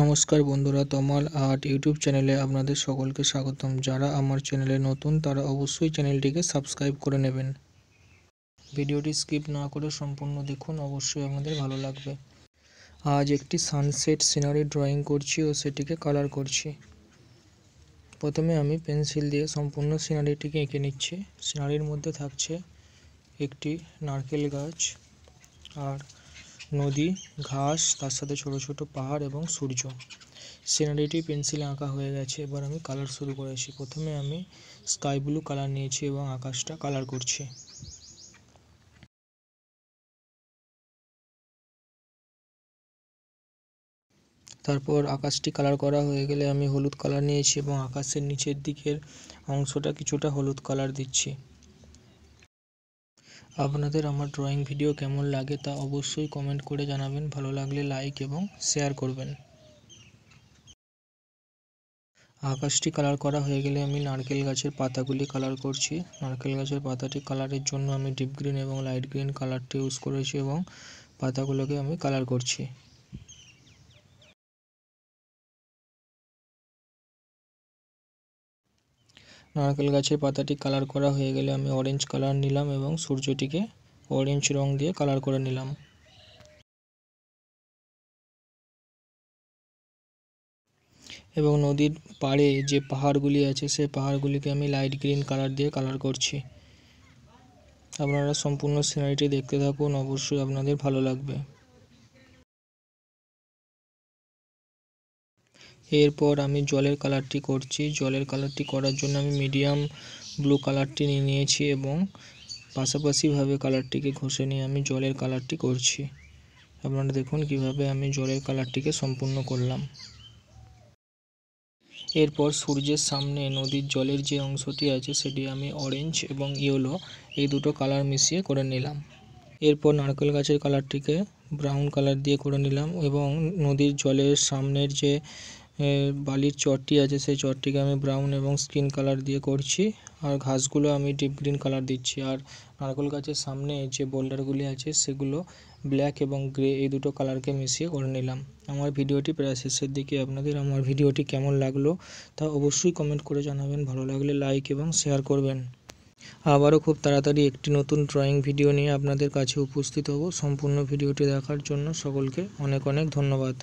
নমস্কার বন্ধুরা তমাল art YouTube চ্যানেলে আপনাদের সকলকে স্বাগতম যারা আমার চ্যানেলে নতুন তারা অবশ্যই চ্যানেলটিকে সাবস্ক্রাইব করে নেবেন ভিডিওটি স্কিপ না করে সম্পূর্ণ দেখুন অবশ্যই আমাদের ভালো লাগবে আজ একটি সানসেট সিনারি ড্রয়িং করছি ও সেটিকে কালার করছি প্রথমে আমি পেন্সিল দিয়ে সম্পূর্ণ সিনারিটিকে এঁকে নিচ্ছি সিনারির মধ্যে থাকছে একটি নারকেল গাছ আর নদী ঘাস তার সাথে ছোট ছোট পাহাড় এবং সূর্য সিনারিটি পেন্সিলে আঁকা হয়ে গেছে এবার আমি কালার শুরু করেছি প্রথমে আমি স্কাই ব্লু কালার নিয়েছি এবং আকাশটা কালার করছি তারপর আকাশটি কালার করা হয়ে গেলে আমি হলুদ কালার নিয়েছি এবং আকাশের নিচের দিকের অংশটা কিছুটা হলুদ কালার দিচ্ছি আপনাদের আমার ড্রয়িং ভিডিও কেমন লাগে তা অবশ্যই কমেন্ট করে জানাবেন ভালো লাগলে লাইক এবং শেয়ার করবেন আকাশটি কালার করা হয়ে গেলে আমি নারকেল গাছের পাতাগুলি কালার করছি নারকেল গাছের পাতাটি কালারের জন্য আমি ডিপ গ্রিন এবং লাইট গ্রিন কালারটি ইউজ করেছি এবং পাতাগুলোকে আমি কালার করছি নারকেল গাছের পাতাটি কালার করা হয়ে গেলে আমি অরেঞ্জ কালার নিলাম এবং সূর্যটিকে অরেঞ্জ রং দিয়ে কালার করে নিলাম এবং নদীর পাড়ে যে পাহাড়গুলি আছে সেই পাহাড়গুলিকে আমি লাইট গ্রিন কালার দিয়ে কালার করছি আপনারা সম্পূর্ণ সিনারিটি দেখতে থাকুন অবশ্যই আপনাদের ভালো লাগবে এরপর আমি জলের কালারটি করছি জলের কালারটি করার জন্য আমি মিডিয়াম ব্লু কালারটি নিয়ে নিয়েছি এবং পাশাপাশিভাবে কালারটিকে ঘষে নিয়ে আমি জলের কালারটি করছি আপনারা দেখুন কিভাবে আমি জলের কালারটিকে সম্পূর্ণ করলাম এরপর সূর্যের সামনে নদীর জলের যে অংশটি আছে সেটি আমি অরেঞ্জ এবং ইয়েলো এই দুটো কালার মিশিয়ে করে নিলাম এরপর নারকেল গাছের কালারটিকে ব্রাউন কালার দিয়ে করে নিলাম এবং নদীর জলের সামনের যে হ্যাঁ, বালির চটটি আছে সেই চটটিকে আমি ব্রাউন এবং স্কিন কালার দিয়ে করছি আর ঘাসগুলো আমি ডিপ গ্রিন কালার দিচ্ছি আর নারকোল গাছের সামনে যে বোল্ডারগুলি আছে সেগুলো ব্ল্যাক এবং গ্রে এই দুটো কালারকে মিশিয়ে করে নিলাম আমার ভিডিওটি প্রায় শেষের দিকে আপনাদের আমার ভিডিওটি কেমন লাগলো তা অবশ্যই কমেন্ট করে জানাবেন ভালো লাগলে লাইক এবং শেয়ার করবেন আবারও খুব তাড়াতাড়ি একটি নতুন ড্রয়িং ভিডিও নিয়ে আপনাদের কাছে উপস্থিত হব সম্পূর্ণ ভিডিওটি দেখার জন্য সকলকে অনেক অনেক ধন্যবাদ